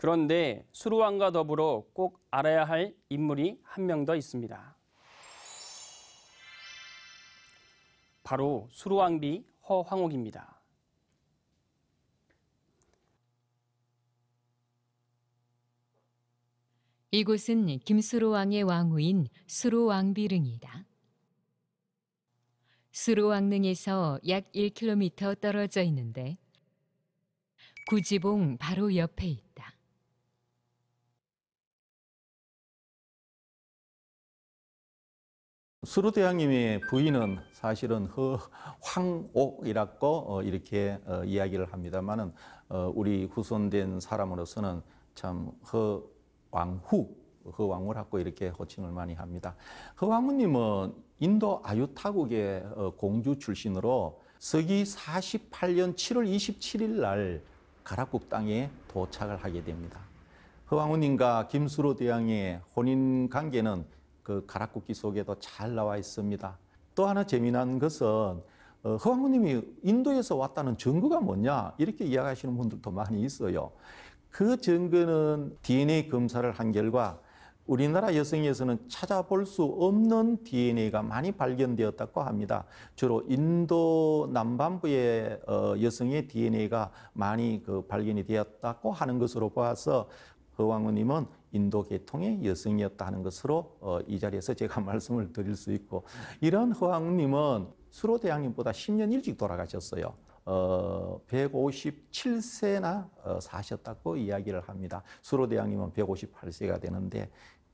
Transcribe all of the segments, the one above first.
그런데 수루왕과 더불어 꼭 알아야 할 인물이 한 명 더 있습니다. 바로 수루왕비 허황옥입니다. 이곳은 김수로 왕의 왕후인 수로 왕비릉이다. 수로 왕릉에서 약 1km 떨어져 있는데 구지봉 바로 옆에 있다. 수루대왕님의 부인은 사실은 허, 황옥이라고 어, 이렇게 어, 이야기를 합니다만은 어, 우리 후손된 사람으로서는 참 허왕후 허왕후라고 이렇게 호칭을 많이 합니다. 허왕후님은 인도 아유타국의 공주 출신으로 서기 48년 7월 27일 날 가락국 땅에 도착을 하게 됩니다. 허왕후님과 김수로 대왕의 혼인 관계는 그 가락국기 속에도 잘 나와 있습니다. 또 하나 재미난 것은 어, 허황무님이 인도에서 왔다는 증거가 뭐냐 이렇게 이야기하시는 분들도 많이 있어요. 그 증거는 DNA 검사를 한 결과 우리나라 여성에서는 찾아볼 수 없는 DNA가 많이 발견되었다고 합니다. 주로 인도 남반부의 어, 여성의 DNA가 많이 그 발견이 되었다고 하는 것으로 보아서 허왕우님은 인도 계통의 여성이었다 하는 것으로 어, 이 자리에서 제가 말씀을 드릴 수 있고 이런 허황님은 수로 대왕님보다 10년 일찍 돌아가셨어요. 어, 157세나 어, 사셨다고 이야기를 합니다. 수로 대왕님은 158세가 되는데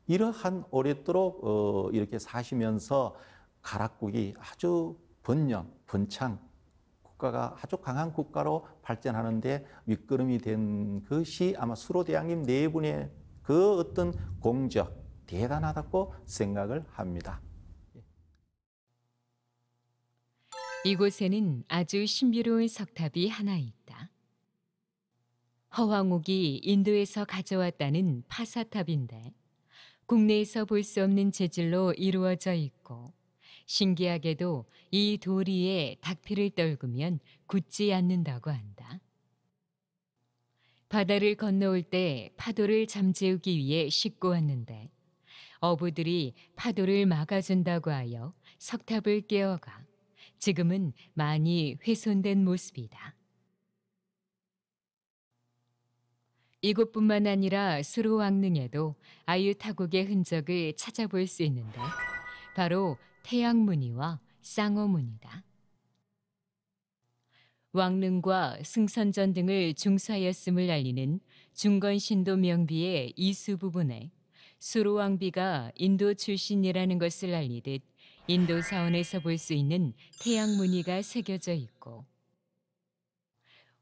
이러한 오랫도록 어, 이렇게 사시면서 가락국이 아주 번영, 번창 국가가 아주 강한 국가로 발전하는데 밑거름이 된 것이 아마 수로대왕님 네 분의 그 어떤 공적 대단하다고 생각을 합니다. 이곳에는 아주 신비로운 석탑이 하나 있다. 허황옥이 인도에서 가져왔다는 파사탑인데 국내에서 볼 수 없는 재질로 이루어져 있고 신기하게도 이돌 위에 닭피를 떨구면 굳지 않는다고 한다. 바다를 건너올 때 파도를 잠재우기 위해 싣고 왔는데 어부들이 파도를 막아준다고 하여 석탑을 깨어가 지금은 많이 훼손된 모습이다. 이곳뿐만 아니라 수로 왕릉에도 아유 타국의 흔적을 찾아볼 수 있는데 바로 태양 무늬와 쌍어 무늬다. 왕릉과 승선전 등을 중사였음을 알리는 중건신도 명비의 이수 부분에 수로왕비가 인도 출신이라는 것을 알리듯 인도 사원에서 볼 수 있는 태양 무늬가 새겨져 있고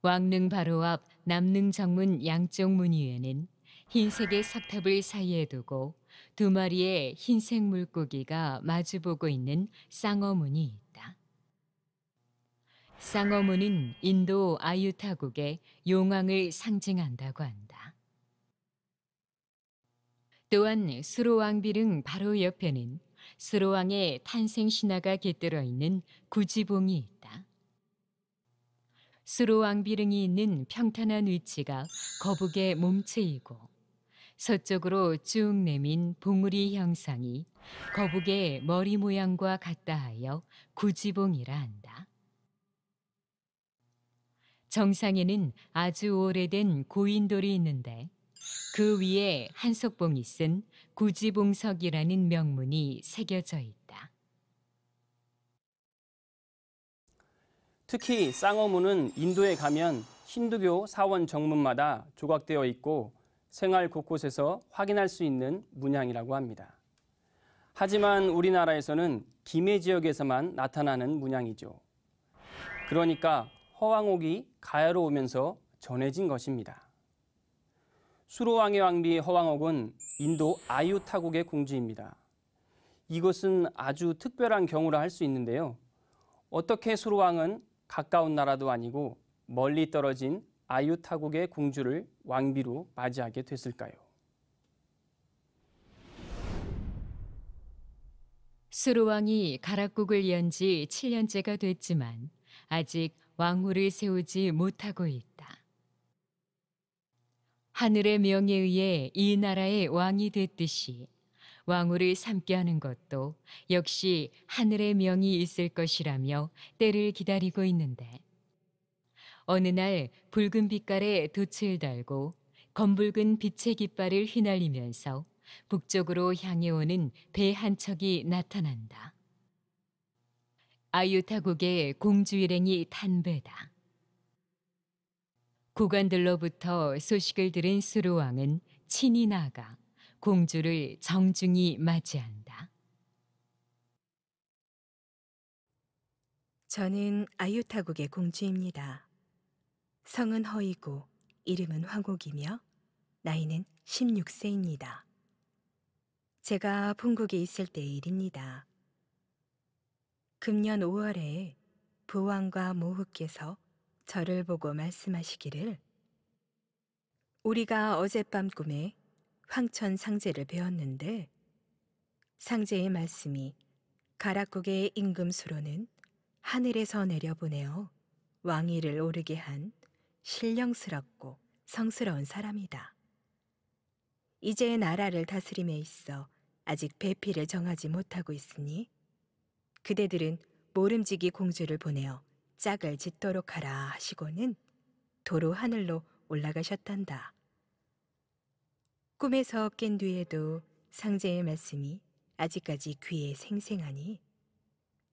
왕릉 바로 앞 남릉 정문 양쪽 무늬에는 흰색의 석탑을 사이에 두고 두 마리의 흰색 물고기가 마주보고 있는 쌍어문이 쌍어무는 인도 아유타국의 용왕을 상징한다고 한다. 또한 수로왕비 릉 바로 옆에는 수로왕의 탄생 신화가 깃들어 있는 구지봉이 있다. 수로왕비 릉이 있는 평탄한 위치가 거북의 몸체이고 서쪽으로 쭉 내민 봉우리 형상이 거북의 머리 모양과 같다 하여 구지봉이라 한다. 정상에는 아주 오래된 고인돌이 있는데 그 위에 한석봉이 쓴 구지봉석이라는 명문이 새겨져 있다. 특히 쌍어문은 인도에 가면 힌두교 사원 정문마다 조각되어 있고 생활 곳곳에서 확인할 수 있는 문양이라고 합니다. 하지만 우리나라에서는 김해 지역에서만 나타나는 문양이죠. 그러니까 허왕옥이 가야로 오면서 전해진 것입니다. 수로왕의 왕비 허왕옥은 인도 아유 타국의 궁지입니다. 이것은 아주 특별한 경우라 할 수 있는데요. 어떻게 수로왕은 가까운 나라도 아니고 멀리 떨어진 아유 타국의 공주를 왕비로 맞이하게 됐을까요? 수로왕이 가락국을 연 지 7년째가 됐지만 아직 왕후를 세우지 못하고 있다. 하늘의 명에 의해 이 나라의 왕이 됐듯이 왕후를 삼게 하는 것도 역시 하늘의 명이 있을 것이라며 때를 기다리고 있는데 어느 날 붉은 빛깔의 도치을 달고 검붉은 빛의 깃발을 휘날리면서 북쪽으로 향해 오는 배 한 척이 나타난다. 아유 타국의 공주 일행이 탄배다. 구관들로부터 소식을 들은 수루왕은 친히 나가 공주를 정중히 맞이한다. 저는 아유타국의 공주입니다. 성은 허이고 이름은 황옥이며 나이는 16세입니다. 제가 본국에 있을 때의 일입니다. 금년 5월에 부왕과 모후께서 저를 보고 말씀하시기를 우리가 어젯밤 꿈에 황천 상제를 배웠는데 상제의 말씀이 가락국의 임금수로는 하늘에서 내려보내어 왕위를 오르게 한 신령스럽고 성스러운 사람이다. 이제 나라를 다스림에 있어 아직 배필을 정하지 못하고 있으니 그대들은 모름지기 공주를 보내어 짝을 짓도록 하라 하시고는 도로 하늘로 올라가셨단다. 꿈에서 깬 뒤에도 상제의 말씀이 아직까지 귀에 생생하니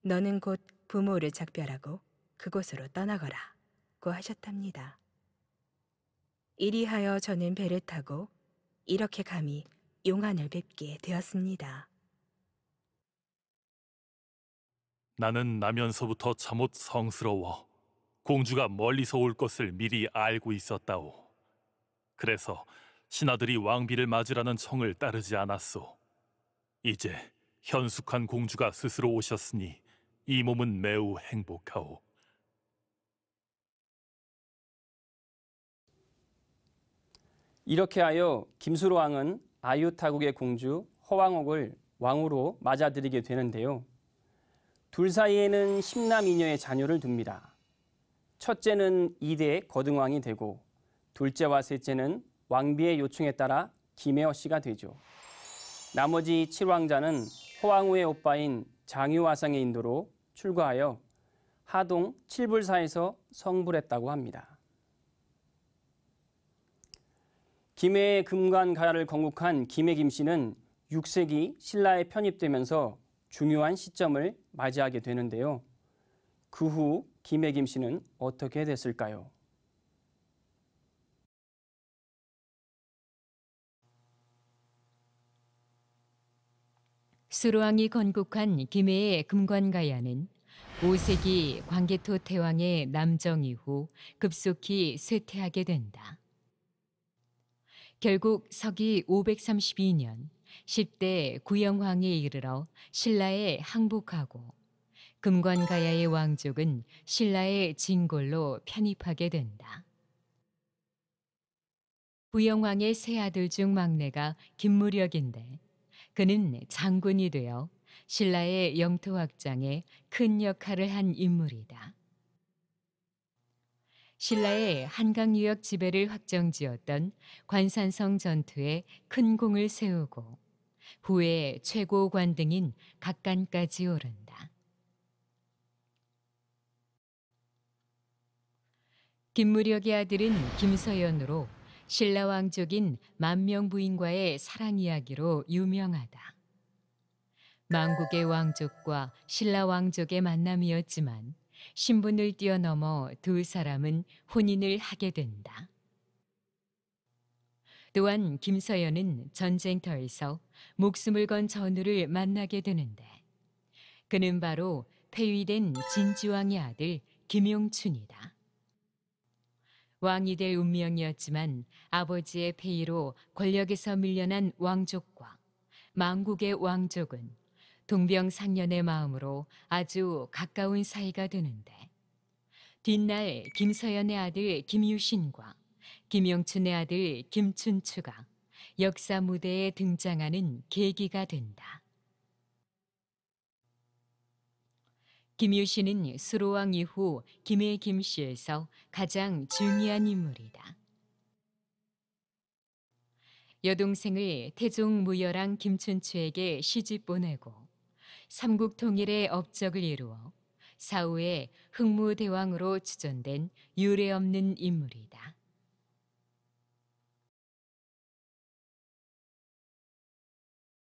너는 곧 부모를 작별하고 그곳으로 떠나거라 고 하셨답니다. 이리하여 저는 배를 타고 이렇게 감히 용안을 뵙게 되었습니다. 나는 나면서부터 참못 성스러워 공주가 멀리서 올 것을 미리 알고 있었다오. 그래서 신하들이 왕비를 맞으라는 청을 따르지 않았소. 이제 현숙한 공주가 스스로 오셨으니 이 몸은 매우 행복하오. 이렇게 하여 김수로 왕은 아유타국의 공주 허왕옥을 왕으로 맞아들이게 되는데요. 둘 사이에는 1남이녀의 자녀를 둡니다. 첫째는 이대 거등왕이 되고 둘째와 셋째는 왕비의 요청에 따라 김혜어 씨가 되죠. 나머지 7왕자는 호황후의 오빠인 장유화상의 인도로 출가하여 하동 칠불사에서 성불했다고 합니다. 김해의 금관가야를 건국한 김해 김씨는 6세기 신라에 편입되면서 중요한 시점을 맞이하게 되는데요. 그 후 김해김 씨는 어떻게 됐을까요? 수로왕이 건국한 김해의 금관가야는 5세기 광개토 태왕의 남정 이후 급속히 쇠퇴하게 된다. 결국 서기 532년 10대 구영황에 이르러 신라에 항복하고 금관가야의 왕족은 신라의 진골로 편입하게 된다. 부영왕의 세 아들 중 막내가 김무력인데 그는 장군이 되어 신라의 영토 확장에 큰 역할을 한 인물이다. 신라의 한강 유역 지배를 확정지었던 관산성 전투에 큰 공을 세우고 후에 최고 관등인 각간까지 오른다. 김무력의 아들은 김서연으로 신라왕족인 만명 부인과의 사랑 이야기로 유명하다. 망국의 왕족과 신라왕족의 만남이었지만 신분을 뛰어넘어 두 사람은 혼인을 하게 된다. 또한 김서연은 전쟁터에서 목숨을 건 전우를 만나게 되는데 그는 바로 폐위된 진지왕의 아들 김용춘이다. 왕이 될 운명이었지만 아버지의 폐위로 권력에서 밀려난 왕족과 망국의 왕족은 동병상련의 마음으로 아주 가까운 사이가 되는데 뒷날 김서연의 아들 김유신과 김용춘의 아들 김춘추가 역사 무대에 등장하는 계기가 된다. 김유신은 수로왕 이후 김해 김씨에서 가장 중요한 인물이다. 여동생을 태종 무열왕 김춘추에게 시집 보내고 삼국 통일의 업적을 이루어 사후에 흥무대왕으로 추존된 유례없는 인물이다.